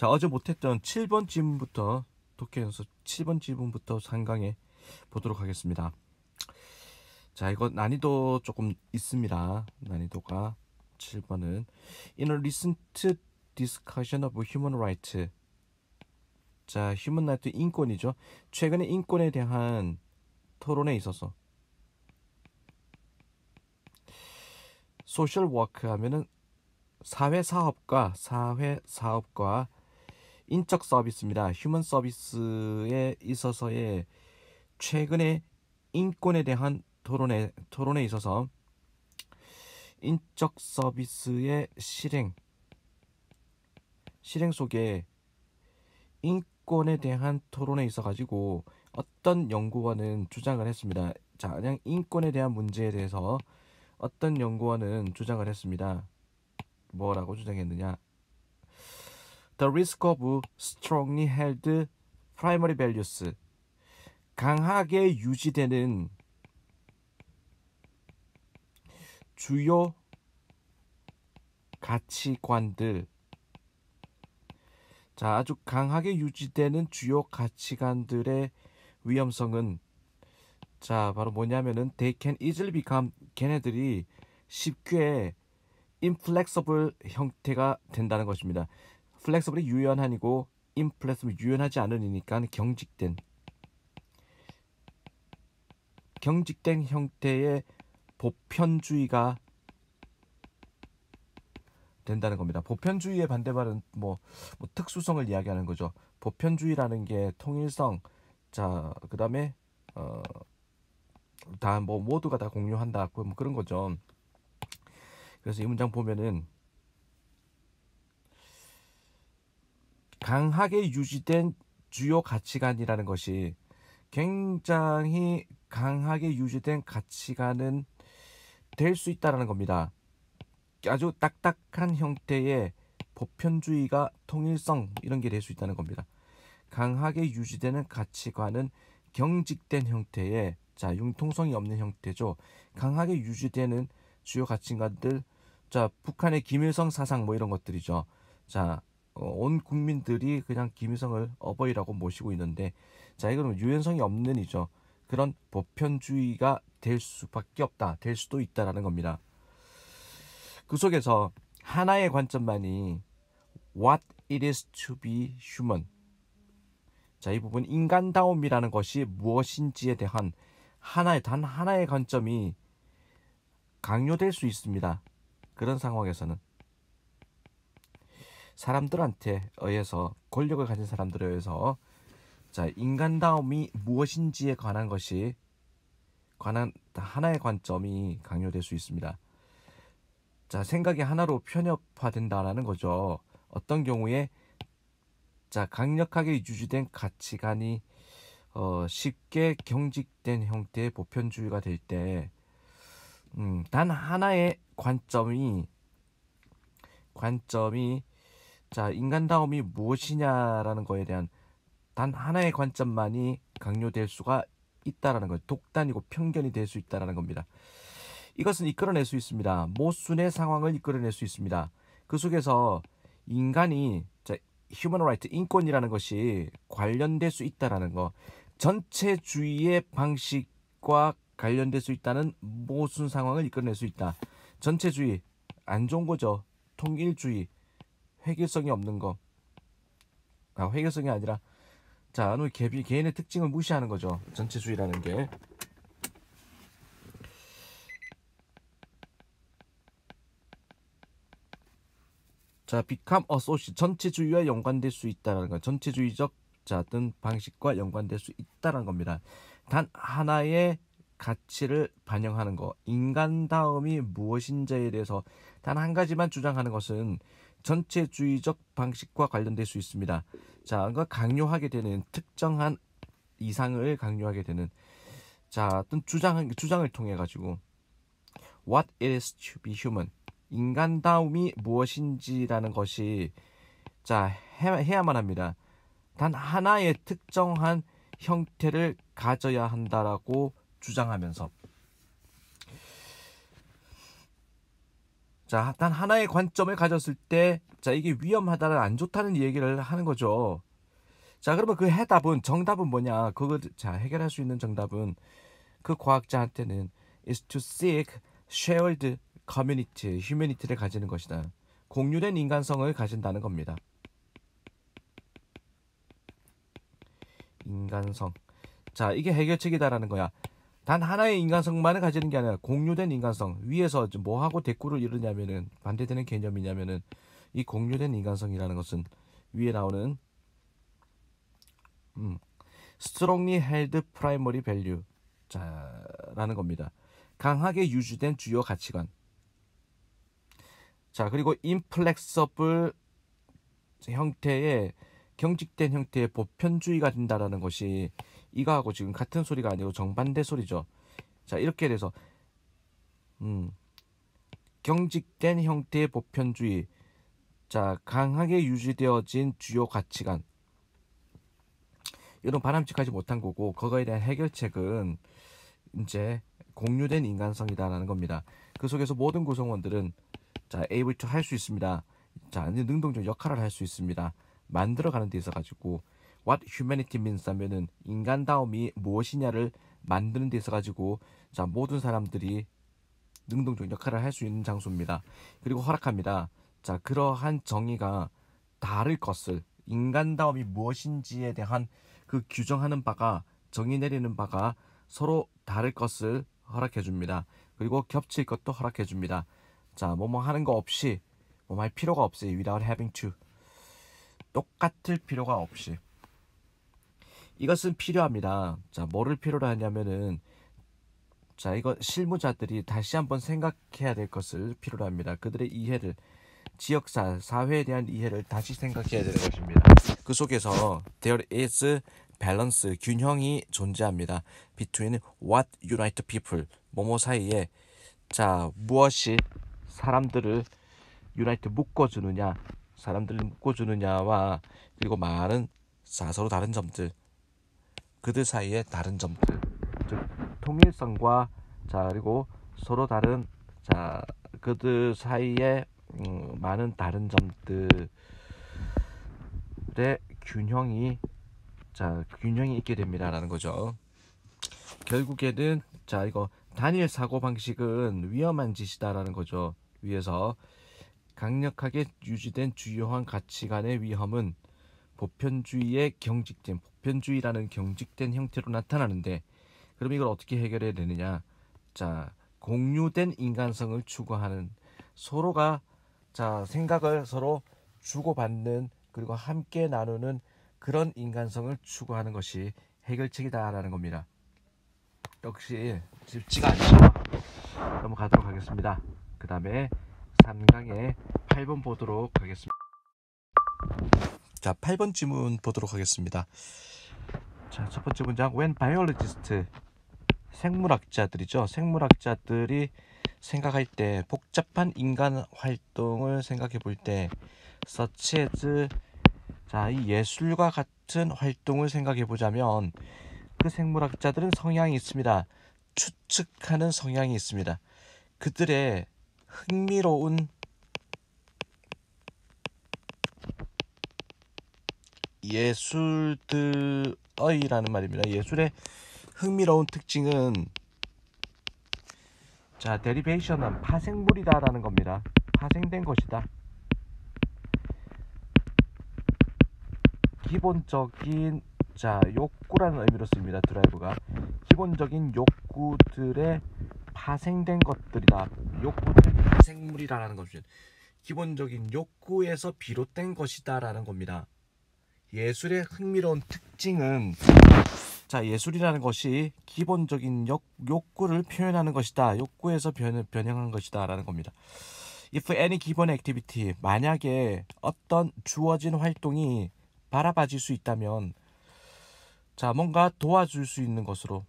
자 어제 못했던 7번 지문부터 도쿄 연습 7번 지문부터 상강해 보도록 하겠습니다 자 이거 난이도 조금 있습니다 난이도가 7번은 In a recent discussion of human rights 자 human r i g h t 인권이죠 최근에 인권에 대한 토론에 있어서 소셜 워크 하면은 사회 사업과 사회 사업과 인적 서비스입니다. 휴먼 서비스에 있어서의 최근의 인권에 대한 토론에 토론에 있어서 인적 서비스의 실행 실행 속에 인권에 대한 토론에 있어 가지고 어떤 연구원은 주장을 했습니다. 자, 그냥 인권에 대한 문제에 대해서 어떤 연구원은 주장을 했습니다. 뭐라고 주장했느냐? The risk of strongly held primary values. 강하게 유지되는 주요 가치관들. 자, 아주 강하게 유지되는 주요 가치관들의 위험성은 자, 바로 뭐냐면은 they can easily become 걔네들이 쉽게 inflexible 형태가 된다는 것입니다. 플렉서블이 유연한이고 인플렉스블이 유연하지 않으니까 경직된 경직된 형태의 보편주의가 된다는 겁니다. 보편주의의 반대말은 뭐, 뭐 특수성을 이야기하는 거죠. 보편주의라는 게 통일성, 자 그다음에 어, 다 뭐 모두가 다 공유한다 뭐 그런 거죠. 그래서 이 문장 보면은 강하게 유지된 주요 가치관이라는 것이 굉장히 강하게 유지된 가치관은 될 수 있다라는 겁니다. 아주 딱딱한 형태의 보편주의가 통일성 이런 게 될 수 있다는 겁니다. 강하게 유지되는 가치관은 경직된 형태의 자 융통성이 없는 형태죠. 강하게 유지되는 주요 가치관들 자 북한의 김일성 사상 뭐 이런 것들이죠. 자 어, 온 국민들이 그냥 김일성을 어버이라고 모시고 있는데 자 이거는 뭐 유연성이 없는 이죠 그런 보편주의가 될 수밖에 없다 될 수도 있다라는 겁니다 그 속에서 하나의 관점만이 what it is to be human 자 이 부분 인간다움이라는 것이 무엇인지에 대한 하나의 단 하나의 관점이 강요될 수 있습니다 그런 상황에서는 사람들한테 의해서 권력을 가진 사람들에 의해서 자 인간다움이 무엇인지에 관한 것이 관한 하나의 관점이 강요될 수 있습니다. 자 생각이 하나로 편협화된다라는 거죠. 어떤 경우에 자 강력하게 유지된 가치관이 어, 쉽게 경직된 형태의 보편주의가 될 때, 음, 단 하나의 관점이 관점이 자, 인간다움이 무엇이냐라는 거에 대한 단 하나의 관점만이 강요될 수가 있다라는 것, 독단이고 편견이 될 수 있다라는 겁니다. 이것은 이끌어낼 수 있습니다. 모순의 상황을 이끌어낼 수 있습니다. 그 속에서 인간이 자, 휴먼 라이트 인권이라는 것이 관련될 수 있다라는 것, 전체주의의 방식과 관련될 수 있다는 모순 상황을 이끌어낼 수 있다. 전체주의 안 좋은 거죠. 통일주의 회계성이 없는 거. 아, 회계성이 아니라 자, 아누이 갭이 개인의 특징을 무시하는 거죠. 전체 주의라는 게. 자, become a s o c i a t 전체주의와 연관될 수 있다라는 거. 전체주의적 자든 방식과 연관될 수 있다라는 겁니다. 단 하나의 가치를 반영하는 거, 인간다움이 무엇인지에 대해서 단 한 가지만 주장하는 것은 전체주의적 방식과 관련될 수 있습니다. 자, 그러 강요하게 되는 특정한 이상을 강요하게 되는 자, 어떤 주장 주장을 통해 가지고 what it is to be human 인간다움이 무엇인지라는 것이 자, 해야, 만 합니다. 단 하나의 특정한 형태를 가져야 한다라고 주장하면서 자, 단 하나의 관점을 가졌을 때, 자, 이게 위험하다는 안 좋다는 얘기를 하는 거죠. 자, 그러면 그 해답은, 정답은 뭐냐? 그거, 자, 해결할 수 있는 정답은 그 과학자한테는 is to seek shared community, humanity를 가지는 것이다. 공유된 인간성을 가진다는 겁니다. 인간성. 자, 이게 해결책이다라는 거야. 단 하나의 인간성만을 가지는 게 아니라 공유된 인간성 위에서 뭐하고 대꾸를 이루냐면은 반대되는 개념이냐면은 이 공유된 인간성이라는 것은 위에 나오는 음, strongly held primary value 자라는 겁니다. 강하게 유지된 주요 가치관. 자 그리고 inflexible 형태의 경직된 형태의 보편주의가 된다라는 것이 이거하고 지금 같은 소리가 아니고 정반대 소리죠. 자 이렇게 돼서 음, 경직된 형태의 보편주의 자 강하게 유지되어진 주요 가치관 이런 바람직하지 못한 거고 그거에 대한 해결책은 이제 공유된 인간성이다라는 겁니다. 그 속에서 모든 구성원들은 자 able to 할 수 있습니다. 자 능동적 역할을 할 수 있습니다. 만들어가는 데 있어 가지고 What humanity means 하면은 인간다움이 무엇이냐를 만드는 데 있어 가지고 자 모든 사람들이 능동적 역할을 할 수 있는 장소입니다. 그리고 허락합니다. 자 그러한 정의가 다를 것을 인간다움이 무엇인지에 대한 그 규정하는 바가 정의 내리는 바가 서로 다를 것을 허락해 줍니다. 그리고 겹칠 것도 허락해 줍니다. 자, 뭐뭐 뭐 하는 거 없이 뭐할 필요가 없어요 without having to 똑같을 필요가 없이 이것은 필요합니다. 자, 뭐를 필요로 하냐면은 자, 이거 실무자들이 다시 한번 생각해야 될 것을 필요로 합니다. 그들의 이해를 지역사 사회에 대한 이해를 다시 생각해야 될 것입니다. 그 속에서 there is balance 균형이 존재합니다. between what unite people 뭐뭐 사이에 자 무엇이 사람들을 unite 묶어주느냐 사람들을 묶어주느냐와 그리고 많은 자 서로 다른 점들 그들 사이의 다른 점들 즉 통일성과 자 그리고 서로 다른 자 그들 사이의 음, 많은 다른 점들의 균형이 자 균형이 있게 됩니다라는 거죠. 결국에는 자 이거 단일 사고 방식은 위험한 짓이다라는 거죠. 위에서 강력하게 유지된 주요한 가치관의 위험은 보편주의의 경직된 보편주의라는 경직된 형태로 나타나는데 그럼 이걸 어떻게 해결해야 되느냐 자 공유된 인간성을 추구하는 서로가 자 생각을 서로 주고받는 그리고 함께 나누는 그런 인간성을 추구하는 것이 해결책이다라는 겁니다. 역시 쉽지가 않죠. 넘어가도록 하겠습니다. 그 다음에 3강에 8번 보도록 하겠습니다. 자, 8번 질문 보도록 하겠습니다. 자, 첫 번째 문장 when biologist 생물학자들이죠. 생물학자들이 생각할 때 복잡한 인간 활동을 생각해 볼때 such as 자, 이 예술과 같은 활동을 생각해 보자면 그 생물학자들은 성향이 있습니다. 추측하는 성향이 있습니다. 그들의 흥미로운 예술들의라는 말입니다. 예술의 흥미로운 특징은 자, 데리베이션은 파생물이다라는 겁니다. 파생된 것이다. 기본적인 자, 욕구라는 의미로 씁니다. 드라이브가 기본적인 욕구들의 파생된 것들이다. 욕구들 파생물이라는 것은 기본적인 욕구에서 비롯된 것이다라는 겁니다. 예술의 흥미로운 특징은 자 예술이라는 것이 기본적인 욕, 욕구를 표현하는 것이다. 욕구에서 변, 변형한 것이다 라는 겁니다. If any given activity 만약에 어떤 주어진 활동이 바라봐질 수 있다면 자 뭔가 도와줄 수 있는 것으로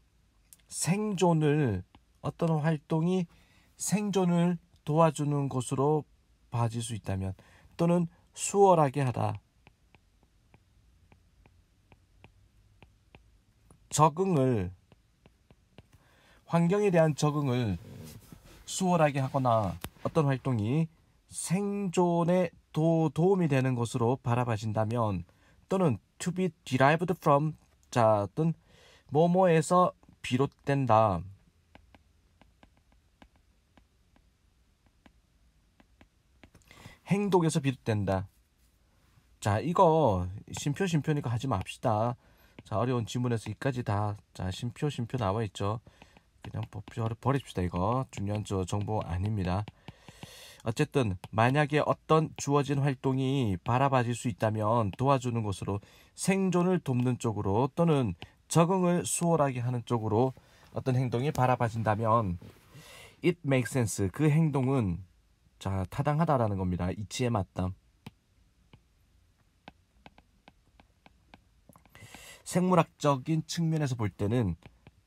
생존을 어떤 활동이 생존을 도와주는 것으로 봐질 수 있다면 또는 수월하게 하다 적응을 환경에 대한 적응을 수월하게 하거나 어떤 활동이 생존에 도, 도움이 되는 것으로 바라봐진다면 또는 to be derived from 자든 뭐뭐에서 비롯된다. 행동에서 비롯된다. 자, 이거 심표 심표니까 하지 맙시다. 자 어려운 지문에서 이까지 다자 심표 심표 나와 있죠 그냥 버립시다 이거 중요한 저 정보 아닙니다 어쨌든 만약에 어떤 주어진 활동이 바라봐질 수 있다면 도와주는 것으로 생존을 돕는 쪽으로 또는 적응을 수월하게 하는 쪽으로 어떤 행동이 바라봐진다면 it makes sense 그 행동은 자 타당하다라는 겁니다 이치에 맞다 생물학적인 측면에서 볼 때는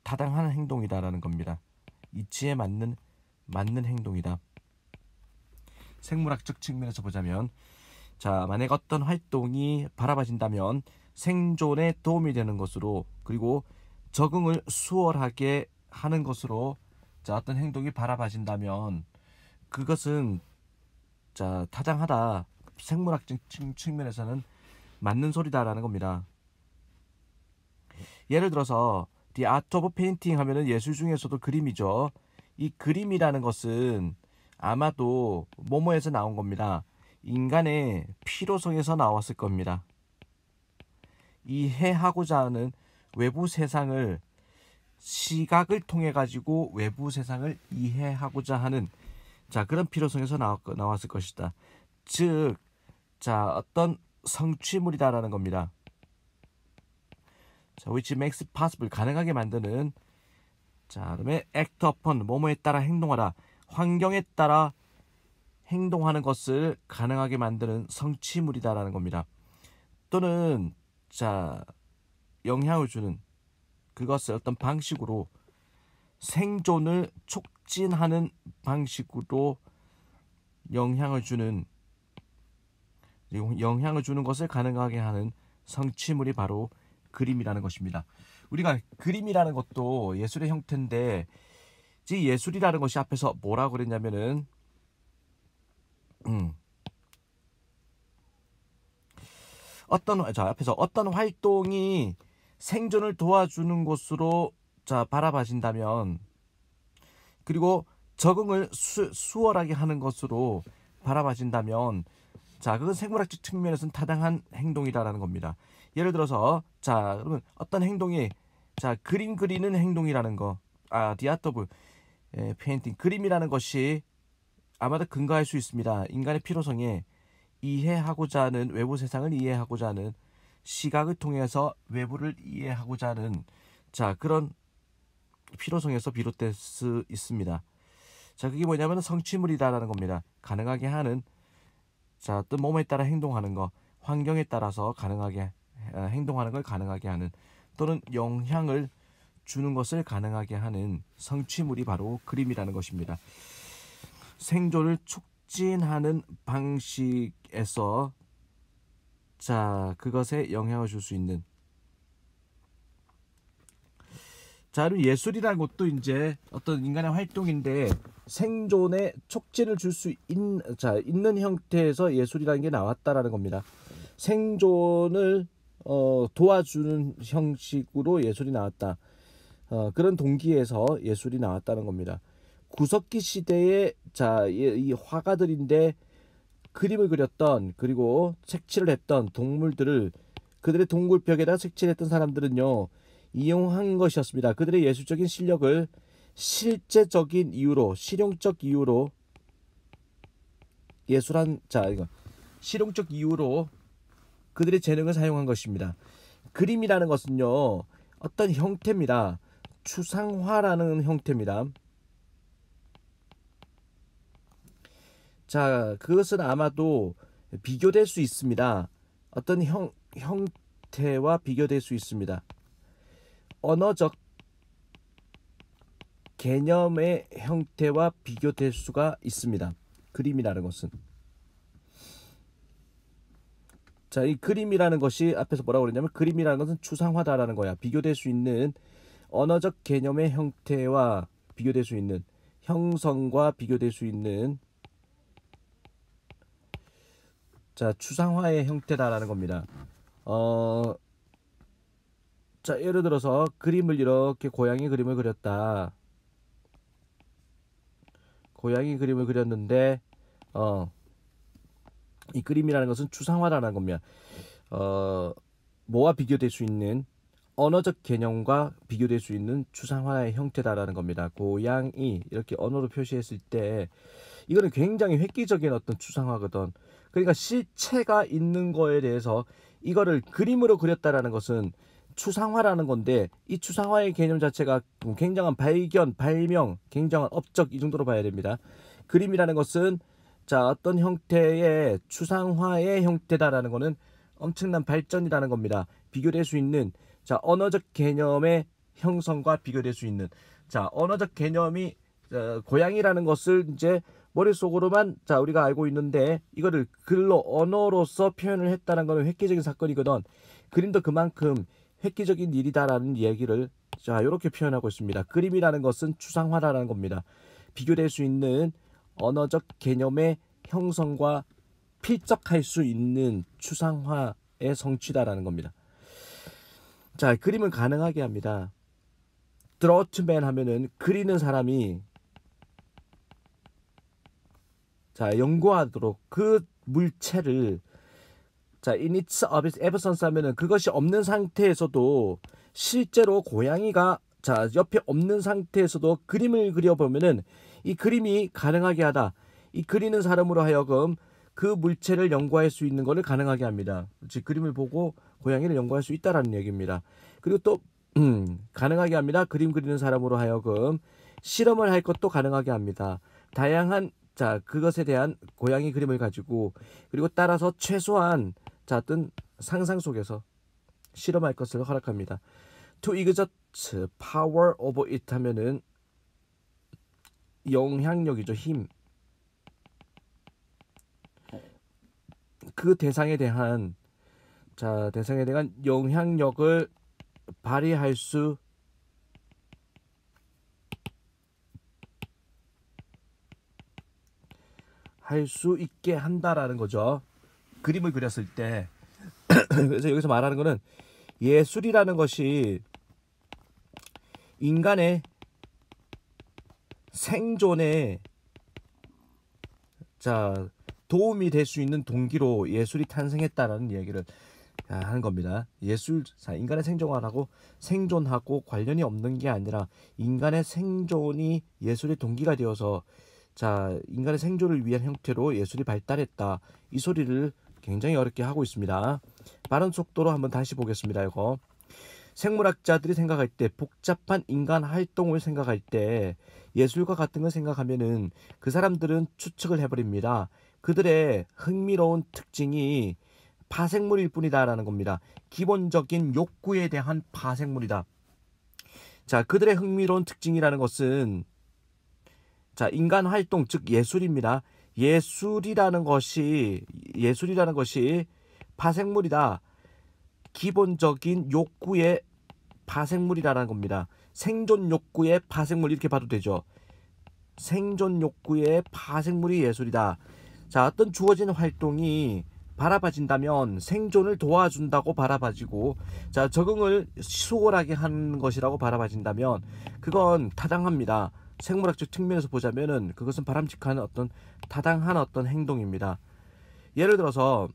타당한 행동이다라는 겁니다. 이치에 맞는 맞는 행동이다. 생물학적 측면에서 보자면 자 만약 어떤 활동이 바라봐진다면 생존에 도움이 되는 것으로 그리고 적응을 수월하게 하는 것으로 자 어떤 행동이 바라봐진다면 그것은 자 타당하다 생물학적 측면에서는 맞는 소리다라는 겁니다. 예를 들어서 The Art of Painting 하면은 예술 중에서도 그림이죠. 이 그림이라는 것은 아마도 모모에서 나온 겁니다. 인간의 필요성에서 나왔을 겁니다. 이해하고자 하는 외부 세상을 시각을 통해 가지고 외부 세상을 이해하고자 하는 자 그런 필요성에서 나왔, 나왔을 것이다. 즉, 자 어떤 성취물이다라는 겁니다. 자, which makes possible 가능하게 만드는 자, 그다음에 act upon 뭐뭐에 따라 행동하다 환경에 따라 행동하는 것을 가능하게 만드는 성취물이다라는 겁니다. 또는 자, 영향을 주는 그것을 어떤 방식으로 생존을 촉진하는 방식으로 영향을 주는 영향을 주는 것을 가능하게 하는 성취물이 바로 그림이라는 것입니다. 우리가 그림이라는 것도 예술의 형태인데 즉 예술이라는 것이 앞에서 뭐라고 그랬냐면은 음, 어떤 자 앞에서 어떤 활동이 생존을 도와주는 것으로 자 바라봐진다면 그리고 적응을 수, 수월하게 하는 것으로 바라봐진다면 자, 그건 생물학적 측면에서는 타당한 행동이다라는 겁니다. 예를 들어서 자, 그러면 어떤 행동이 자, 그림 그리는 행동이라는 거. 아, 디아토브 에, 페인팅 그림이라는 것이 아마도 근거할 수 있습니다. 인간의 필요성에 이해하고자 하는 외부 세상을 이해하고자 하는 시각을 통해서 외부를 이해하고자 하는 자, 그런 필요성에서 비롯될 수 있습니다. 자, 그게 뭐냐면 성취물이다라는 겁니다. 가능하게 하는 자, 또 몸에 따라 행동하는 거, 환경에 따라서 가능하게 어, 행동하는 걸 가능하게 하는 또는 영향을 주는 것을 가능하게 하는 성취물이 바로 그림이라는 것입니다. 생존을 촉진하는 방식에서 자, 그것에 영향을 줄 수 있는 자, 그리 예술이라는 것도 이제 어떤 인간의 활동인데 생존의 촉진을 줄 수 있는 형태에서 예술이라는 게 나왔다라는 겁니다. 생존을 어, 도와주는 형식으로 예술이 나왔다. 어, 그런 동기에서 예술이 나왔다는 겁니다. 구석기 시대의 자이 예, 화가들인데 그림을 그렸던 그리고 색칠을 했던 동물들을 그들의 동굴 벽에다 색칠했던 사람들은요 이용한 것이었습니다. 그들의 예술적인 실력을 실제적인 이유로 실용적 이유로 예술한 자 이거 실용적 이유로 그들의 재능을 사용한 것입니다. 그림이라는 것은요 어떤 형태입니다. 추상화라는 형태입니다. 자 그것은 아마도 비교될 수 있습니다. 어떤 형, 형태와 비교될 수 있습니다. 언어적 개념의 형태와 비교될 수가 있습니다. 그림이라는 것은 자, 이 그림이라는 것이 앞에서 뭐라고 그랬냐면 그림이라는 것은 추상화다라는 거야. 비교될 수 있는 언어적 개념의 형태와 비교될 수 있는 형성과 비교될 수 있는 자, 추상화의 형태다라는 겁니다. 어, 자, 예를 들어서 그림을 이렇게 고양이 그림을 그렸다. 고양이 그림을 그렸는데 어, 이 그림이라는 것은 추상화라는 겁니다. 어, 뭐와 비교될 수 있는 언어적 개념과 비교될 수 있는 추상화의 형태다라는 겁니다. 고양이 이렇게 언어로 표시했을 때 이거는 굉장히 획기적인 어떤 추상화거든. 그러니까 실체가 있는 거에 대해서 이거를 그림으로 그렸다라는 것은 추상화라는 건데 이 추상화의 개념 자체가 뭐 굉장한 발견, 발명, 굉장한 업적 이 정도로 봐야 됩니다. 그림이라는 것은 자 어떤 형태의 추상화의 형태다라는 것은 엄청난 발전이라는 겁니다. 비교될 수 있는 자 언어적 개념의 형성과 비교될 수 있는 자 언어적 개념이 어, 고양이라는 것을 이제 머릿속으로만 자 우리가 알고 있는데 이거를 글로 언어로서 표현을 했다는 것은 획기적인 사건이거든 그림도 그만큼 획기적인 일이다라는 얘기를 자 이렇게 표현하고 있습니다. 그림이라는 것은 추상화라는 겁니다. 비교될 수 있는 언어적 개념의 형성과 필적할 수 있는 추상화의 성취다라는 겁니다. 자 그림은 가능하게 합니다. 드러트맨 하면은 그리는 사람이 자 연구하도록 그 물체를 자, in its absence 하면은 그것이 없는 상태에서도 실제로 고양이가 자, 옆에 없는 상태에서도 그림을 그려보면은 이 그림이 가능하게 하다. 이 그리는 사람으로 하여금 그 물체를 연구할 수 있는 것을 가능하게 합니다. 즉 그림을 보고 고양이를 연구할 수 있다라는 얘기입니다. 그리고 또 음, 가능하게 합니다. 그림 그리는 사람으로 하여금 실험을 할 것도 가능하게 합니다. 다양한 자 그것에 대한 고양이 그림을 가지고 그리고 따라서 최소한 자, 뜬 상상 속에서 실험할 것을 허락합니다. To exert power over it 하면은 영향력이죠. 힘. 그 대상에 대한 자, 대상에 대한 영향력을 발휘할 수 할 수 있게 한다라는 거죠. 그림을 그렸을 때 그래서 여기서 말하는 거는 예술이라는 것이 인간의 생존에 자 도움이 될 수 있는 동기로 예술이 탄생했다라는 얘기를 아, 하는 겁니다. 예술, 인간의 생존하고 생존하고 관련이 없는 게 아니라 인간의 생존이 예술의 동기가 되어서 자 인간의 생존을 위한 형태로 예술이 발달했다 이 소리를 굉장히 어렵게 하고 있습니다. 빠른 속도로 한번 다시 보겠습니다. 이거 생물학자들이 생각할 때 복잡한 인간 활동을 생각할 때 예술과 같은 걸 생각하면은 그 사람들은 추측을 해버립니다. 그들의 흥미로운 특징이 파생물일 뿐이다라는 겁니다. 기본적인 욕구에 대한 파생물이다. 자, 그들의 흥미로운 특징이라는 것은 자, 인간 활동 즉 예술입니다. 예술이라는 것이 예술이라는 것이 파생물이다. 기본적인 욕구의 파생물이라는 겁니다. 생존 욕구의 파생물 이렇게 봐도 되죠. 생존 욕구의 파생물이 예술이다. 자, 어떤 주어진 활동이 바라봐진다면 생존을 도와준다고 바라봐지고 자 적응을 수월하게 하는 것이라고 바라봐진다면 그건 타당합니다. 생물학적 측면에서 보자면은 그것은 바람직한 어떤 타당한 어떤 행동입니다. 예를 들어서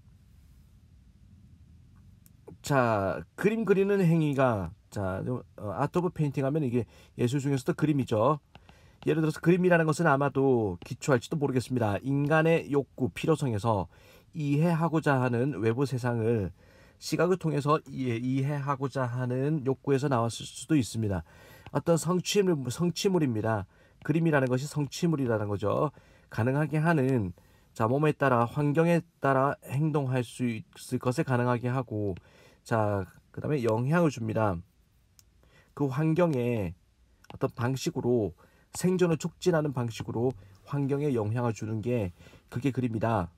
자 그림 그리는 행위가 자 어, 아트 오브 페인팅 하면 이게 예술 중에서도 그림이죠. 예를 들어서 그림이라는 것은 아마도 기초할지도 모르겠습니다. 인간의 욕구, 필요성에서 이해하고자 하는 외부 세상을 시각을 통해서 이해, 이해하고자 하는 욕구에서 나왔을 수도 있습니다. 어떤 성취물, 성취물입니다. 그림이라는 것이 성취물이라는 거죠. 가능하게 하는 자 몸에 따라 환경에 따라 행동할 수 있을 것을 가능하게 하고 자 그다음에 영향을 줍니다. 그 환경에 어떤 방식으로 생존을 촉진하는 방식으로 환경에 영향을 주는 게 그게 그립니다.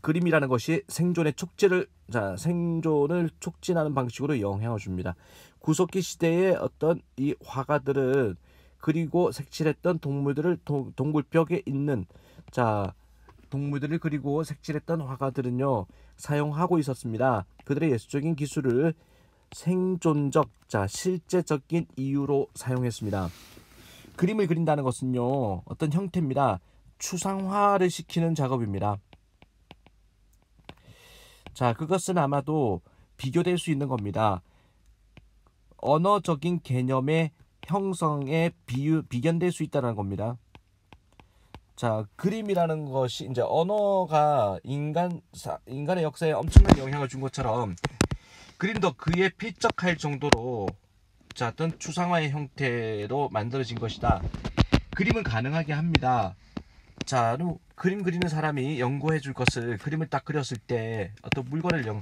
그림이라는 것이 생존의 촉진을 자 생존을 촉진하는 방식으로 영향을 줍니다. 구석기 시대의 어떤 이 화가들은 그리고 색칠했던 동물들을 동, 동굴벽에 있는 자 동물들을 그리고 색칠했던 화가들은요 사용하고 있었습니다. 그들의 예술적인 기술을 생존적 자 실제적인 이유로 사용했습니다. 그림을 그린다는 것은요 어떤 형태입니다. 추상화를 시키는 작업입니다. 자, 그것은 아마도 비교될 수 있는 겁니다. 언어적인 개념의 형성에 비유, 비견될 수 있다는 겁니다. 자, 그림이라는 것이 이제 언어가 인간, 인간의 역사에 엄청난 영향을 준 것처럼 그림도 그에 필적할 정도로 자, 어떤 추상화의 형태로 만들어진 것이다. 그림은 가능하게 합니다. 자, 그림 그리는 사람이 연구해 줄 것을 그림을 딱 그렸을 때 어떤 물건을 연,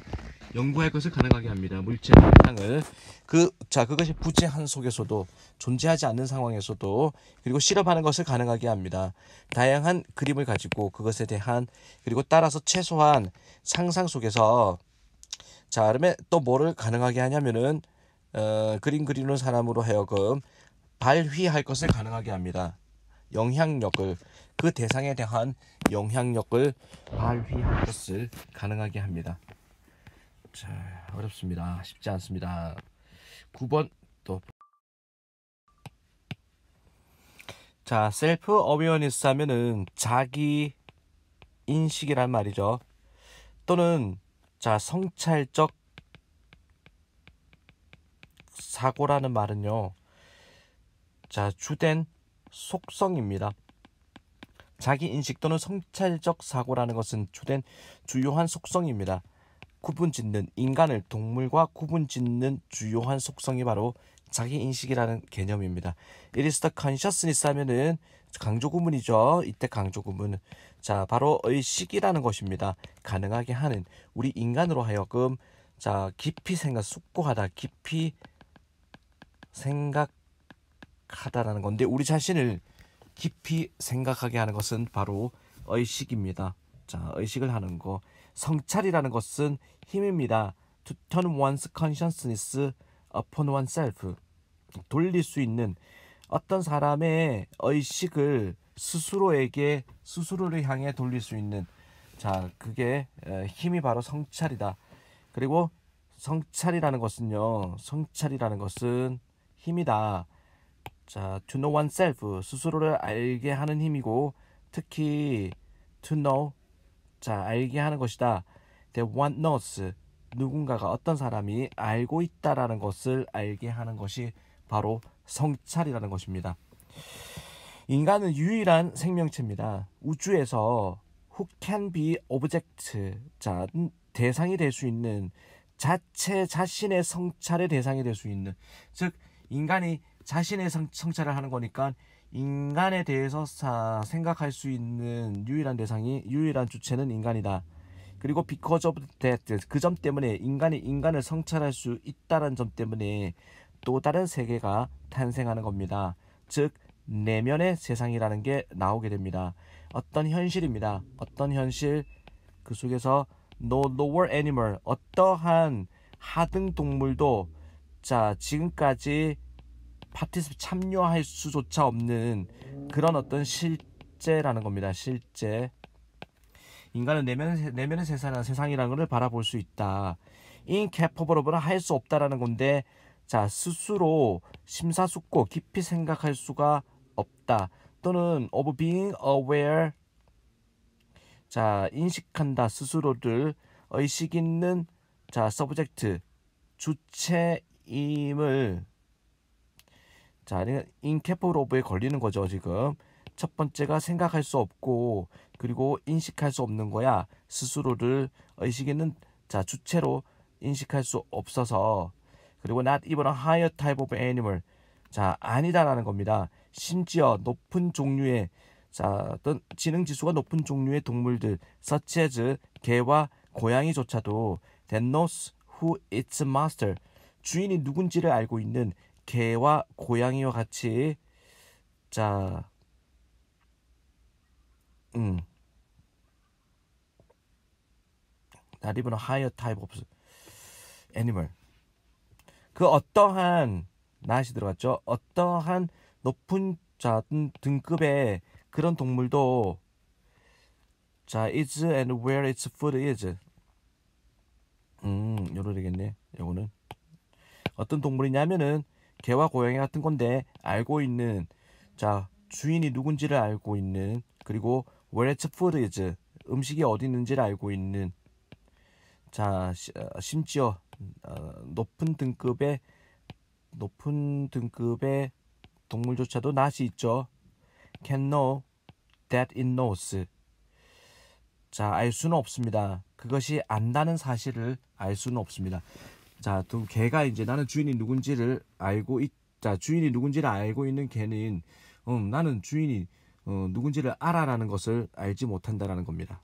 연구할 것을 가능하게 합니다. 물체, 상을 그, 자, 그것이 부재 한 속에서도 존재하지 않는 상황에서도 그리고 실험하는 것을 가능하게 합니다. 다양한 그림을 가지고 그것에 대한 그리고 따라서 최소한 상상 속에서 자, 그러면 또 뭐를 가능하게 하냐면은 어, 그림 그리는 사람으로 하여금 발휘할 것을 가능하게 합니다. 영향력을 그 대상에 대한 영향력을 발휘할 것을 가능하게 합니다. 자, 어렵습니다. 쉽지 않습니다. 9번 또 자, 셀프 어웨어니스 하면은 자기 인식이란 말이죠. 또는 자, 성찰적 사고라는 말은요. 자, 주된 속성입니다. 자기 인식 또는 성찰적 사고라는 것은 주된 주요한 속성입니다. 구분 짓는 인간을 동물과 구분 짓는 주요한 속성이 바로 자기 인식이라는 개념입니다. It is the consciousness 하면은 강조 구문이죠. 이때 강조 구문은 자, 바로 의식이라는 것입니다. 가능하게 하는 우리 인간으로 하여금 자, 깊이 생각 숙고하다. 깊이 생각하다라는 건데 우리 자신을 깊이 생각하게 하는 것은 바로 의식입니다. 자, 의식을 하는 거. 성찰이라는 것은 힘입니다. To turn one's consciousness upon oneself. 돌릴 수 있는 어떤 사람의 의식을 스스로에게 스스로를 향해 돌릴 수 있는 자, 그게 힘이 바로 성찰이다. 그리고 성찰이라는 것은요. 성찰이라는 것은 힘이다. 자, to know oneself 스스로를 알게 하는 힘이고 특히 to know 자, 알게 하는 것이다. t h e one knows 누군가가 어떤 사람이 알고 있다라는 것을 알게 하는 것이 바로 성찰이라는 것입니다. 인간은 유일한 생명체입니다. 우주에서 who can be object 자 대상이 될 수 있는 자체 자신의 성찰의 대상이 될 수 있는 즉 인간이 자신의 성, 찰을 하는 거니까 인간에 대해서 생각할 수 있는 유일한 대상이 유일한 주체는 인간이다. 그리고 because of that 그점 때문에 인간이 인간을 성찰할 수 있다는 점 때문에 또 다른 세계가 탄생하는 겁니다. 즉 내면의 세상이라는 게 나오게 됩니다. 어떤 현실입니다. 어떤 현실 그 속에서 no lower animal 어떠한 하등 동물도 자 지금까지 파티스프 참여할 수조차 없는 그런 어떤 실제라는 겁니다. 실제. 인간은 내면, 내면의 세상, 세상이라는 것을 바라볼 수 있다. i n 퍼블 p a b 은할수 없다라는 건데, 자, 스스로 심사숙고, 깊이 생각할 수가 없다. 또는 of being aware. 자, 인식한다. 스스로를 의식 있는 자, 서브젝트, 주체임을 자, 인캐플로브에 걸리는 거죠, 지금. 첫 번째가 생각할 수 없고 그리고 인식할 수 없는 거야. 스스로를 의식에는 자, 주체로 인식할 수 없어서 그리고 not even a higher type of animal. 자, 아니다라는 겁니다. 심지어 높은 종류의 자, 어떤 지능 지수가 높은 종류의 동물들 such as 개와 고양이조차도 that knows who its master 주인이 누군지를 알고 있는 개와 고양이와 같이 자, 음, 나 o t even a higher type of animal. 그 어떠한 나시 들어갔죠. 어떠한 높은 자 등급의 그런 동물도 자 is and where its food is. 음, 요로 되겠네. 요거는 어떤 동물이냐면은 개와 고양이 같은 건데 알고 있는 자 주인이 누군지를 알고 있는 그리고 where its food is 음식이 어디 있는지를 알고 있는 자 어, 심지어 어, 높은 등급의 높은 등급의 동물조차도 낯이 있죠. Can know that it knows. 자, 알 수는 없습니다. 그것이 안다는 사실을 알 수는 없습니다. 자, 또 개가 이제 나는 주인이 누군지를 알고 있, 자, 주인이 누군지를 알고 있는 개는 음, 나는 주인이 어, 누군지를 알아라는 것을 알지 못한다라는 겁니다.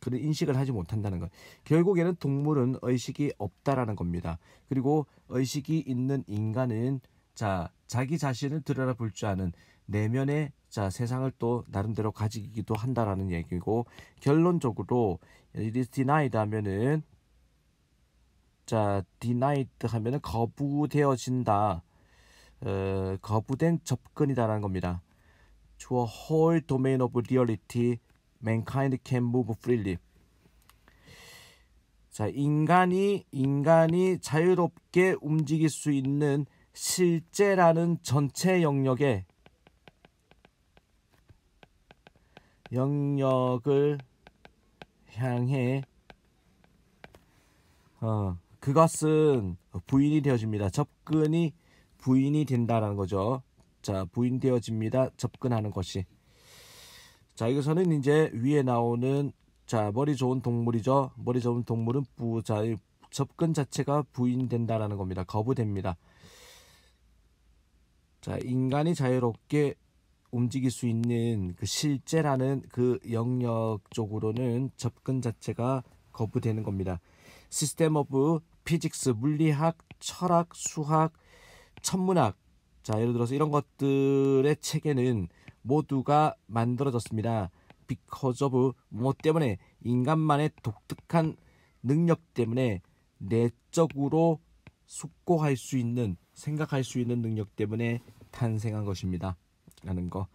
그런 인식을 하지 못한다는 것. 결국에는 동물은 의식이 없다라는 겁니다. 그리고 의식이 있는 인간은 자, 자기 자신을 들여다볼 줄 아는 내면의 자, 세상을 또 나름대로 가지기도 한다라는 얘기고 결론적으로 리스티나이다면은 자, denied 하면은 거부되어진다. 어, 거부된 접근이다라는 겁니다. To a whole domain of reality, mankind can move freely. 자, 인간이 인간이 자유롭게 움직일 수 있는 실제라는 전체 영역에 영역을 향해 어, 그것은 부인이 되어집니다. 접근이 부인이 된다라는 거죠. 자, 부인 되어집니다. 접근하는 것이. 자, 여기서는 이제 위에 나오는 자, 머리 좋은 동물이죠. 머리 좋은 동물은 부자 의 접근 자체가 부인된다라는 겁니다. 거부됩니다. 자, 인간이 자유롭게 움직일 수 있는 그 실제라는 그 영역 쪽으로는 접근 자체가 거부되는 겁니다. 시스템 오브 피직스, 물리학, 철학, 수학, 천문학 자 예를 들어서 이런 것들의 체계는 모두가 만들어졌습니다. because of 뭐 때문에 인간만의 독특한 능력 때문에 내적으로 숙고할 수 있는 생각할 수 있는 능력 때문에 탄생한 것입니다. 라는 거.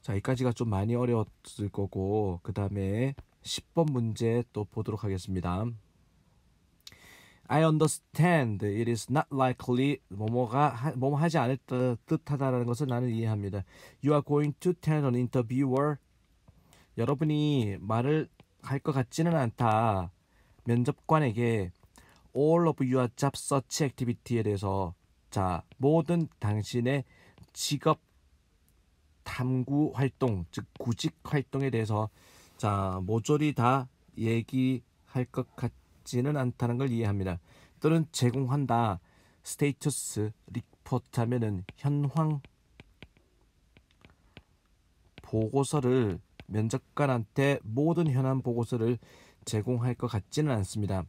자, 여기까지가 좀 많이 어려웠을 거고 그 다음에 10번 문제 또 보도록 하겠습니다. I understand. It is not likely. 뭐뭐가 하, 뭐뭐 하지 않을 듯하다라는 것을 나는 이해합니다. You are going to tell an interviewer. 여러분이 말을 할 것 같지는 않다. 면접관에게 all of your job search activity에 대해서 자 모든 당신의 직업 탐구 활동 즉 구직 활동에 대해서 자 모조리 다 얘기할 것 같. 있지는 않다는 걸 이해합니다. 또는 제공한다. 스테이투스 리포트 하면은 현황 보고서를 면접관한테 모든 현안 보고서를 제공할 것 같지는 않습니다.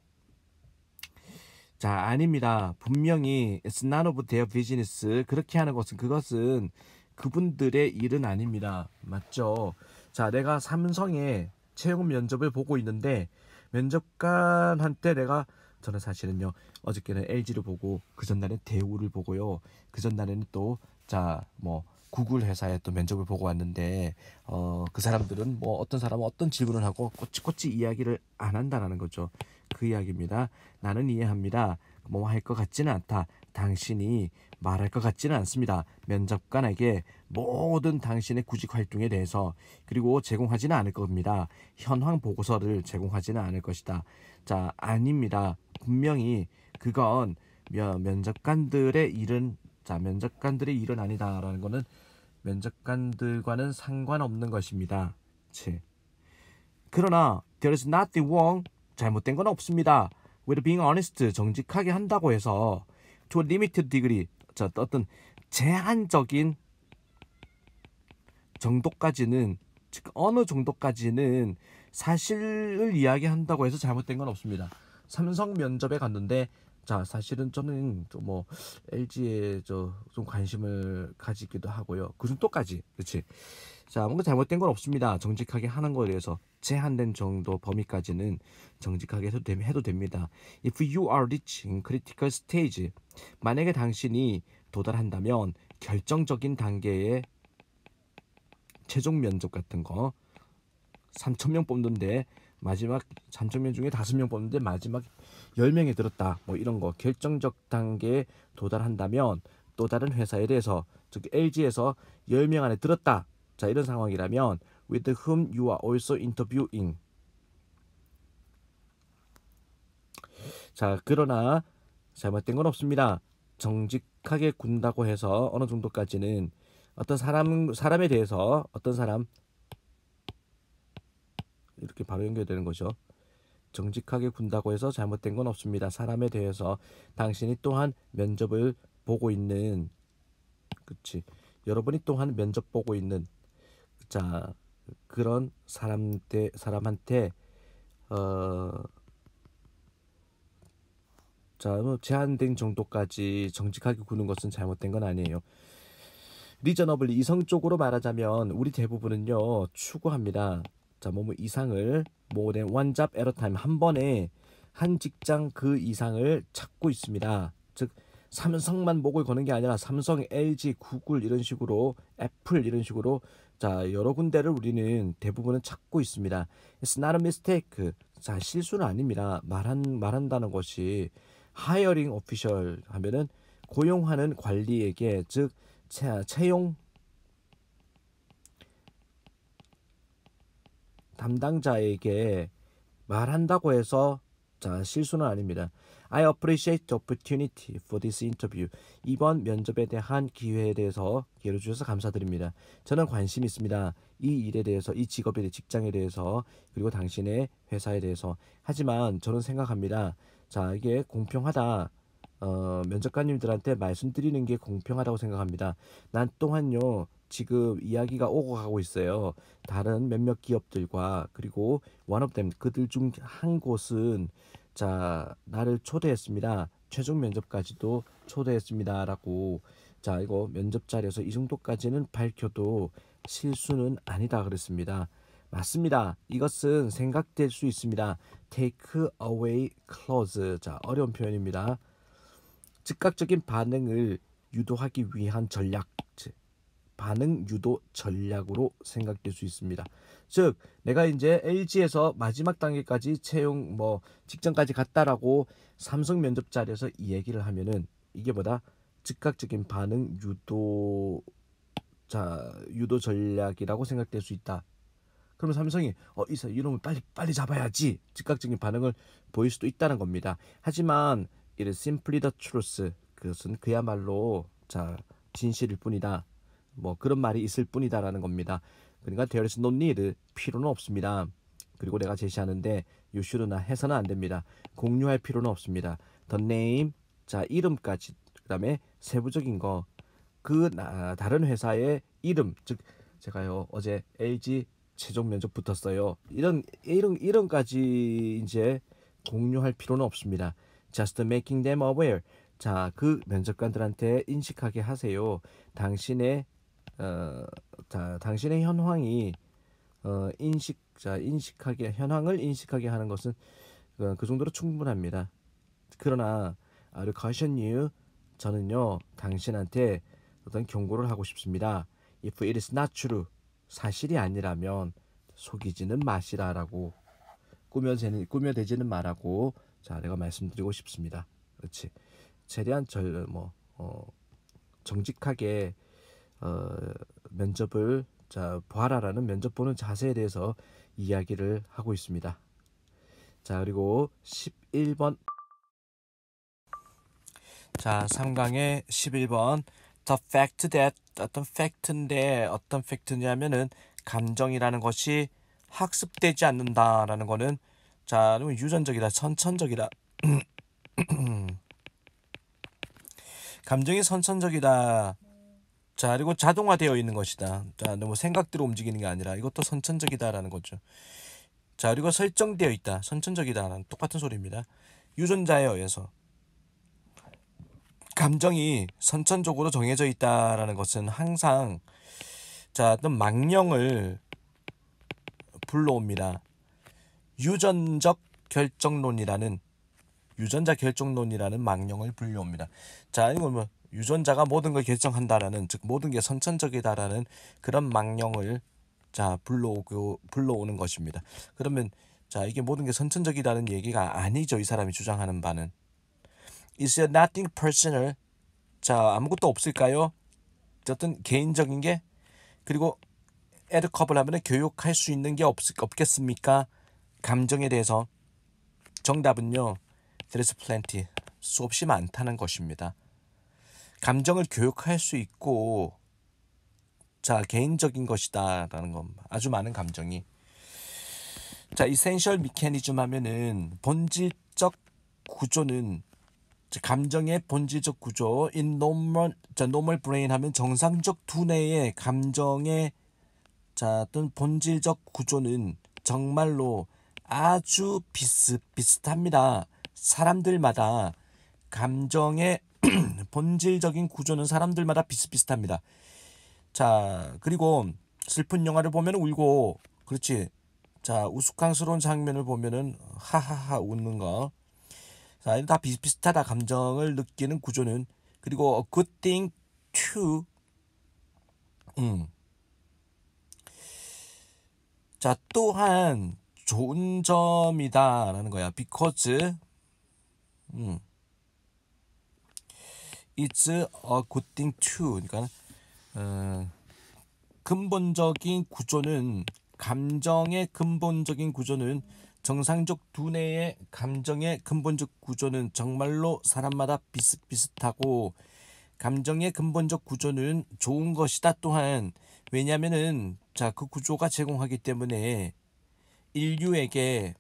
자, 아닙니다. 분명히 it's none of their business 그렇게 하는 것은 그것은 그분들의 일은 아닙니다. 맞죠? 자, 내가 삼성의 채용 면접을 보고 있는데 면접관한테 내가 저는 사실은요 어저께는 LG를 보고 그 전날에 대우를 보고요 그 전날에는 또 자 뭐 구글 회사에 또 면접을 보고 왔는데 어 그 사람들은 뭐 어떤 사람은 어떤 질문을 하고 꼬치꼬치 이야기를 안 한다라는 거죠 그 이야기입니다 나는 이해합니다 뭐 할 것 같지는 않다 당신이 말할 것 같지는 않습니다. 면접관에게 모든 당신의 구직 활동에 대해서 그리고 제공하지는 않을 겁니다. 현황 보고서를 제공하지는 않을 것이다. 자, 아닙니다. 분명히 그건 면접관들의 일은 자, 면접관들의 일은 아니다라는 것은 면접관들과는 상관없는 것입니다. 치. 그러나 there is nothing wrong 잘못된 건 없습니다. with being honest 정직하게 한다고 해서 to a limited degree 저 어떤 제한적인 정도까지는 즉 어느 정도까지는 사실을 이야기한다고 해서 잘못된 건 없습니다. 삼성 면접에 갔는데 자 사실은 저는 좀뭐 LG에 저 좀 관심을 가지기도 하고요. 그 정도까지 그렇지. 자, 뭔가 잘못된 건 없습니다. 정직하게 하는 거에 대해서 제한된 정도 범위까지는 정직하게 해도, 해도 됩니다. If you are reaching critical stage, 만약에 당신이 도달한다면 결정적인 단계에 최종 면접 같은 거 3,000명 뽑는데 마지막 3,000명 중에 5명 뽑는데 마지막 1 0명이 들었다. 뭐 이런 거 결정적 단계에 도달한다면 또 다른 회사에 대해서 즉 LG에서 10명 안에 들었다. 자 이런 상황이라면 with whom you are also interviewing 자 그러나 잘못된 건 없습니다. 정직하게 군다고 해서 어느 정도까지는 어떤 사람 사람에 대해서 어떤 사람 이렇게 바로 연결되는 거죠. 정직하게 군다고 해서 잘못된 건 없습니다. 사람에 대해서 당신이 또한 면접을 보고 있는 그치 여러분이 또한 면접 보고 있는 자 그런 사람한테 사람한테 어, 어자 뭐 제한된 정도까지 정직하게 구는 것은 잘못된 건 아니에요. 리저너블 이성적으로 말하자면 우리 대부분은요 추구합니다. 자, 몸의 뭐, 뭐 이상을 모든 원잡 에러타임 한 번에 한 직장 그 이상을 찾고 있습니다. 즉 삼성만 목을 거는 게 아니라 삼성, LG, 구글 이런 식으로 애플 이런 식으로 자 여러 군데를 우리는 대부분은 찾고 있습니다. It's not a mistake. 자 실수는 아닙니다. 말한 말한다는 것이 hiring official 하면은 고용하는 관리에게 즉 채, 채용 담당자에게 말한다고 해서 자 실수는 아닙니다. I appreciate the opportunity for this interview. 이번 면접에 대한 기회에 대해서 기회를 주셔서 감사드립니다. 저는 관심 있습니다. 이 일에 대해서, 이 직업에 대해, 직장에 대해서, 그리고 당신의 회사에 대해서. 하지만 저는 생각합니다. 자, 이게 공평하다. 어, 면접관님들한테 말씀드리는 게 공평하다고 생각합니다. 난 또한요, 지금 이야기가 오고 가고 있어요. 다른 몇몇 기업들과 그리고 원업댐 그들 중 한 곳은 자 나를 초대했습니다. 최종 면접까지도 초대했습니다라고 자 이거 면접 자리에서 이 정도까지는 밝혀도 실수는 아니다 그랬습니다. 맞습니다. 이것은 생각될 수 있습니다. take away clause 자 어려운 표현입니다. 즉각적인 반응을 유도하기 위한 전략 반응 유도 전략으로 생각될 수 있습니다. 즉 내가 이제 LG에서 마지막 단계까지 채용 뭐 직전까지 갔다라고 삼성 면접 자리에서 이 얘기를 하면은 이게 뭐다 즉각적인 반응 유도 자 유도 전략이라고 생각될 수 있다. 그러면 삼성이 어 이사 이놈을 빨리 빨리 잡아야지 즉각적인 반응을 보일 수도 있다는 겁니다. 하지만 이를 심플리 더 트루스 그것은 그야말로 자 진실일 뿐이다. 뭐 그런 말이 있을 뿐이다라는 겁니다. 그러니까 there is no need 필요는 없습니다. 그리고 내가 제시하는데 you should나 해서는 안 됩니다. 공유할 필요는 없습니다. the name 자 이름까지 그다음에 세부적인 거 그 다른 회사의 이름 즉 제가요 어제 LG 최종 면접 붙었어요. 이런 이런 이런까지 이제 공유할 필요는 없습니다. Just making them aware. 자, 그 면접관들한테 인식하게 하세요. 당신의 어, 자, 당신의 현황이 어, 인식 자 인식하게 현황을 인식하게 하는 것은 어, 그 정도로 충분합니다. 그러나 I caution you 저는요 당신한테 어떤 경고를 하고 싶습니다. If it is not true 사실이 아니라면 속이지는 마시라라고 꾸며대는 꾸며대지는 말하고 자 내가 말씀드리고 싶습니다. 그렇지 최대한 절뭐 어, 정직하게 어, 면접을 자 봐라라는 면접 보는 자세에 대해서 이야기를 하고 있습니다. 자 그리고 11번 자 3강의 11번 the fact that 어떤 팩트인데 어떤 팩트냐면은 감정이라는 것이 학습되지 않는다라는 거는 자 그러면 유전적이다 선천적이다 감정이 선천적이다 자 그리고 자동화되어 있는 것이다. 자 너무 뭐 생각대로 움직이는 게 아니라 이것도 선천적이다라는 거죠. 자 그리고 설정되어 있다. 선천적이다라는 똑같은 소리입니다. 유전자에 의해서 감정이 선천적으로 정해져 있다라는 것은 항상 자 어떤 망령을 불러옵니다. 유전적 결정론이라는 유전자 결정론이라는 망령을 불려옵니다. 자 이건 뭐 유전자가 모든 걸 결정한다라는 즉 모든 게 선천적이다라는 그런 망령을 자 불러오고 불러오는 것입니다. 그러면 자 이게 모든 게 선천적이라는 얘기가 아니죠. 이 사람이 주장하는 바는 is there nothing personal 자 아무것도 없을까요? 어떤 개인적인 게 그리고 에드컵을 하면 교육할 수 있는 게 없, 없겠습니까? 감정에 대해서 정답은요. There's plenty 수없이 많다는 것입니다. 감정을 교육할 수 있고 자 개인적인 것이다라는 건 아주 많은 감정이 자 이센셜 미케니즘 하면은 본질적 구조는 감정의 본질적 구조 인 n 멀 o r m 자 n o r m a 하면 정상적 두뇌의 감정의 자 어떤 본질적 구조는 정말로 아주 비슷 비슷합니다. 사람들마다 감정의 본질적인 구조는 사람들마다 비슷비슷합니다. 자, 그리고 슬픈 영화를 보면 울고, 그렇지. 자, 우스꽝스러운 장면을 보면은 하하하 웃는 거. 자, 다 비슷비슷하다. 감정을 느끼는 구조는. 그리고 a good thing to. 음. 자, 또한 좋은 점이다라는 거야. because 음. It's a good thing to. 그러니까 어, 근본적인 구조는 감정의 근본적인 구조는 정상적 두뇌의 감정의 근본적 구조는 정말로 사람마다 비슷비슷하고 감정의 근본적 구조는 좋은 것이다 또한 왜냐면은 하자그 구조가 제공하기 때문에 인류에게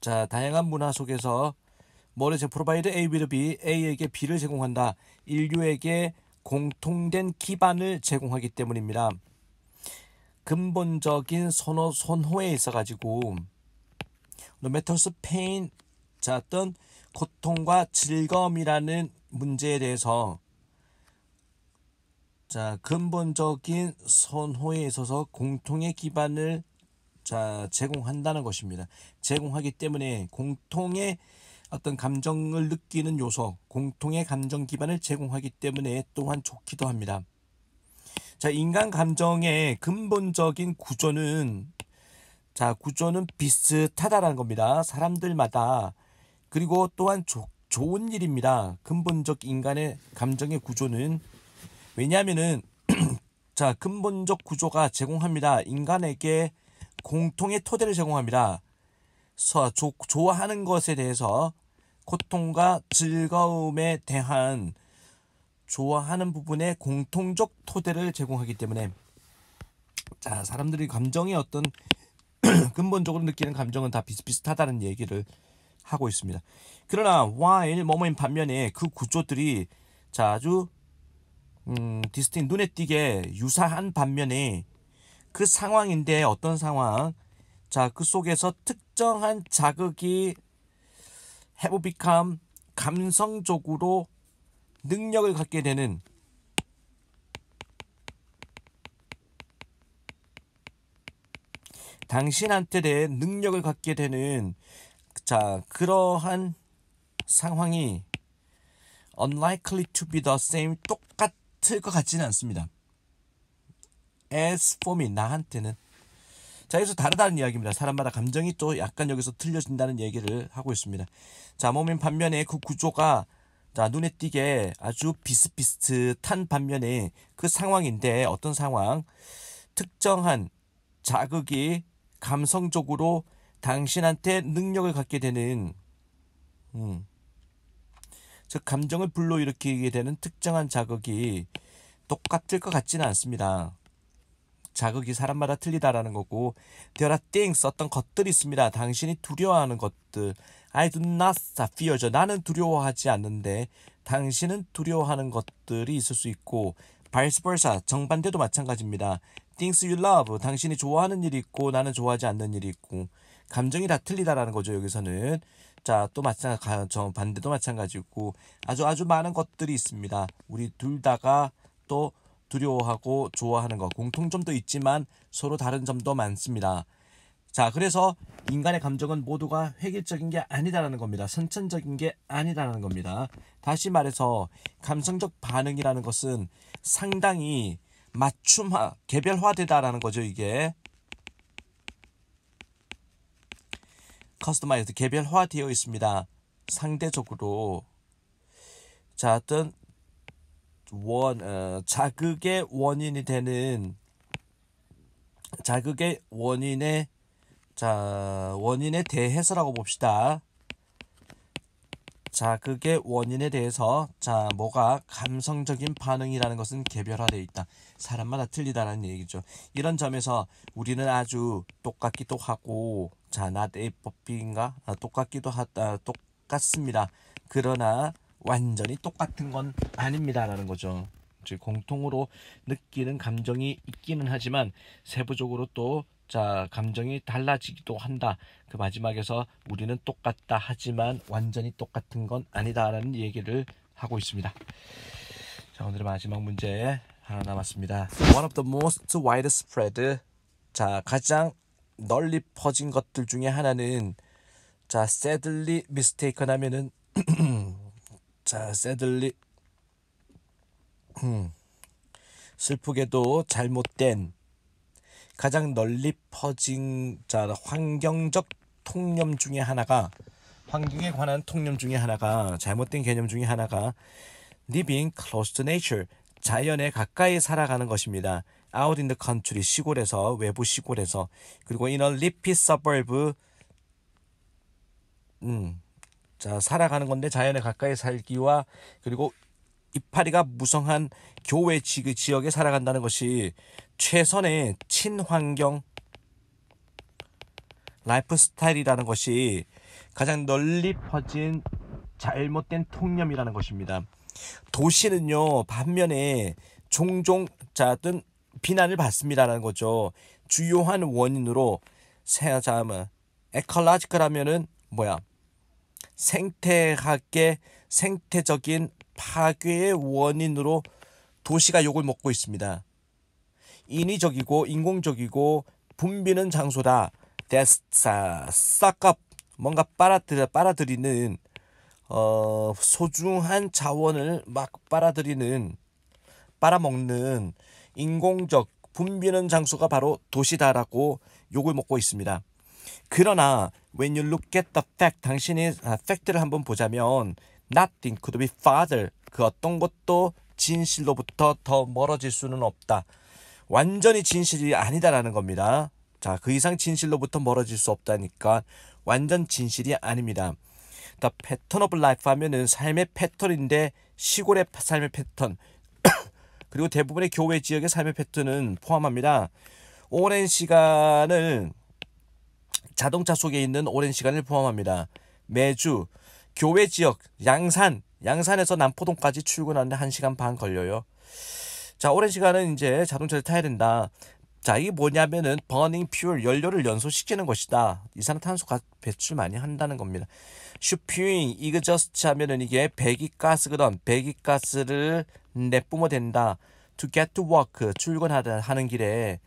자 다양한 문화 속에서 머리제 프로바이드 A w i B, A에게 B를 제공한다. 인류에게 공통된 기반을 제공하기 때문입니다. 근본적인 선호, 선호에 있어가지고 no m a t t 자, 떤 고통과 즐거움이라는 문제에 대해서 자 근본적인 선호에 있어서 공통의 기반을 자 제공한다는 것입니다. 제공하기 때문에 공통의 어떤 감정을 느끼는 요소, 공통의 감정 기반을 제공하기 때문에 또한 좋기도 합니다. 자, 인간 감정의 근본적인 구조는 자, 구조는 비슷하다라는 겁니다. 사람들마다 그리고 또한 조, 좋은 일입니다. 근본적 인간의 감정의 구조는 왜냐하면은 자, 근본적 구조가 제공합니다. 인간에게 공통의 토대를 제공합니다. 서, 조, 좋아하는 것에 대해서 고통과 즐거움에 대한 좋아하는 부분의 공통적 토대를 제공하기 때문에 자 사람들이 감정이 어떤 근본적으로 느끼는 감정은 다 비슷비슷하다는 얘기를 하고 있습니다. 그러나 while 뭐뭐인 반면에 그 구조들이 자 아주 음, 디스틴 눈에 띄게 유사한 반면에 그 상황인데 어떤 상황 자, 그 속에서 특정한 자극이 해보비캄 감성적으로 능력을 갖게 되는 당신한테 내 능력을 갖게 되는 자 그러한 상황이 unlikely to be the same 똑같을 것 같지는 않습니다. as for me 나한테는 자, 여기서 다르다는 이야기입니다. 사람마다 감정이 또 약간 여기서 틀려진다는 얘기를 하고 있습니다. 자, 몸인 반면에 그 구조가 자, 눈에 띄게 아주 비슷비슷한 반면에 그 상황인데 어떤 상황? 특정한 자극이 감성적으로 당신한테 능력을 갖게 되는 음. 즉 감정을 불러일으키게 되는 특정한 자극이 똑같을 것 같지는 않습니다. 자극이 사람마다 틀리다라는 거고 There are things 어떤 것들이 있습니다. 당신이 두려워하는 것들 I do not fear 나는 두려워하지 않는데 당신은 두려워하는 것들이 있을 수 있고 vice versa 정반대도 마찬가지입니다. things you love 당신이 좋아하는 일이 있고 나는 좋아하지 않는 일이 있고 감정이 다 틀리다라는 거죠 여기서는 자 또 마찬가지 정 반대도 마찬가지고 아주 아주 많은 것들이 있습니다 우리 둘 다가 또 두려워하고 좋아하는 것 공통점도 있지만 서로 다른 점도 많습니다. 자, 그래서 인간의 감정은 모두가 획일적인 게 아니다라는 겁니다. 선천적인 게 아니다라는 겁니다. 다시 말해서 감성적 반응이라는 것은 상당히 맞춤화, 개별화되다라는 거죠, 이게. 커스터마이즈 개별화되어 있습니다. 상대적으로 자, 어떤 원 어, 자극의 원인이 되는 자극의 원인에 자 원인에 대해서라고 봅시다. 자극의 원인에 대해서 자 뭐가 감성적인 반응이라는 것은 개별화되어 있다. 사람마다 틀리다라는 얘기죠. 이런 점에서 우리는 아주 똑같기도 하고 자나대법인가 아, 똑같기도 하다 아, 똑같습니다. 그러나 완전히 똑같은 건 아닙니다라는 거죠. 즉 공통으로 느끼는 감정이 있기는 하지만 세부적으로 또 자, 감정이 달라지기도 한다. 그 마지막에서 우리는 똑같다 하지만 완전히 똑같은 건 아니다라는 얘기를 하고 있습니다. 자, 오늘의 마지막 문제 하나 남았습니다. One of the most widespread 자, 가장 널리 퍼진 것들 중에 하나는 자, sadly mistaken 하면은 음, 자, 새들리 음. 슬프게도 잘못된 가장 널리 퍼진 자 환경적 통념 중의 하나가 환경에 관한 통념 중의 하나가 잘못된 개념 중의 하나가 living close to nature 자연에 가까이 살아가는 것입니다. out in the country 시골에서 외부 시골에서 그리고 in a leafy suburb 음 자, 살아가는 건데 자연에 가까이 살기와 그리고 이파리가 무성한 교외 그 지역에 살아간다는 것이 최선의 친환경 라이프 스타일이라는 것이 가장 널리 퍼진 잘못된 통념이라는 것입니다. 도시는요, 반면에 종종 자든 비난을 받습니다라는 거죠. 주요한 원인으로 세 자, 마 뭐, 에컬라지컬 하면은 뭐야? 생태학계 생태적인 파괴의 원인으로 도시가 욕을 먹고 있습니다. 인위적이고 인공적이고 붐비는 장소다. 데스사싹값 뭔가 빨아들여 빨아들이는 어, 소중한 자원을 막 빨아들이는 빨아먹는 인공적 붐비는 장소가 바로 도시다라고 욕을 먹고 있습니다. 그러나 When you look at the fact, 당신이 아, 팩트를 한번 보자면 nothing could be farther. 그 어떤 것도 진실로부터 더 멀어질 수는 없다. 완전히 진실이 아니다라는 겁니다. 자, 그 이상 진실로부터 멀어질 수 없다니까 완전 진실이 아닙니다. The pattern of life 하면은 삶의 패턴인데 시골의 삶의 패턴 그리고 대부분의 교회 지역의 삶의 패턴은 포함합니다. 오랜 시간을 자동차 속에 있는 오랜 시간을 포함합니다. 매주 교외 지역 양산 양산에서 남포동까지 출근하는데 1시간 반 걸려요. 자, 오랜 시간은 이제 자동차를 타야 된다. 자, 이게 뭐냐면은 버닝 퓨얼 연료를 연소시키는 것이다. 이산화탄소 가 배출 많이 한다는 겁니다. 슈핑 이그저스트 하면은 이게 배기가스거든. 배기가스를 내뿜어 댄다. to get to work 출근하는 길에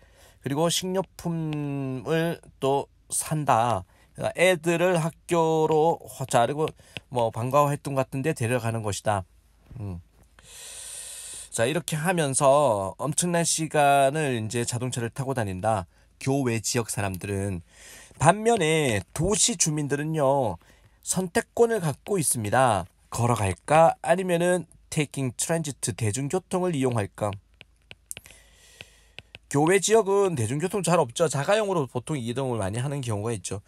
그리고 식료품을 또 산다. 그러니까 애들을 학교로 자르고 뭐 방과 후 활동 같은데 데려가는 것이다. 음. 자 이렇게 하면서 엄청난 시간을 이제 자동차를 타고 다닌다. 교외 지역 사람들은 반면에 도시 주민들은요 선택권을 갖고 있습니다. 걸어갈까 아니면은 테이킹 트랜지트 대중교통을 이용할까 교외 지역은 대중교통 잘 없죠. 자가용으로 보통 이동을 많이 하는 경우가 있죠.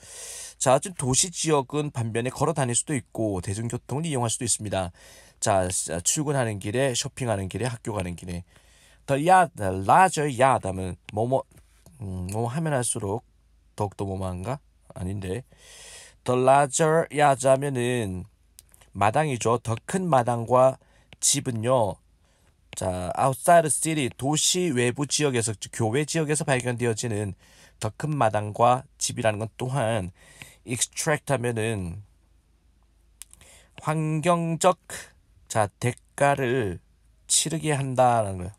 자, 좀 도시 지역은 반면에 걸어 다닐 수도 있고 대중교통을 이용할 수도 있습니다. 자, 출근하는 길에, 쇼핑하는 길에, 학교 가는 길에. 더 야, 라저 야 하면 뭐뭐 음, 뭐 하면 할수록 더욱더 뭐뭐한가? 아닌데. 더 라저 야자면은 마당이죠. 더 큰 마당과 집은요. 자, outside city 도시 외부 지역에서 교외 지역에서 발견되어지는 더 큰 마당과 집이라는 건 또한 extract 하면은 환경적 자 대가를 치르게 한다라는 거예요.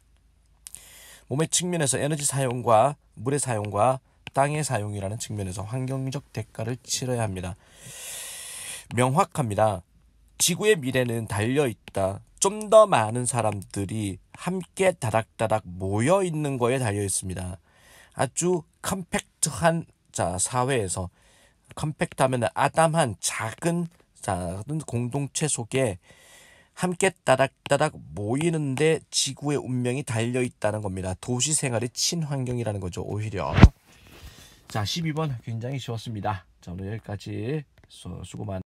몸의 측면에서 에너지 사용과 물의 사용과 땅의 사용이라는 측면에서 환경적 대가를 치러야 합니다. 명확합니다. 지구의 미래는 달려 있다. 좀더 많은 사람들이 함께 다닥다닥 모여 있는 거에 달려 있습니다. 아주 컴팩트한 자 사회에서 컴팩트하면 아담한 작은 작은 공동체 속에 함께 따닥따닥 모이는데 지구의 운명이 달려 있다는 겁니다. 도시 생활의 친환경이라는 거죠. 오히려. 자, 12번 굉장히 쉬웠습니다. 자, 오늘 여기까지 수고 많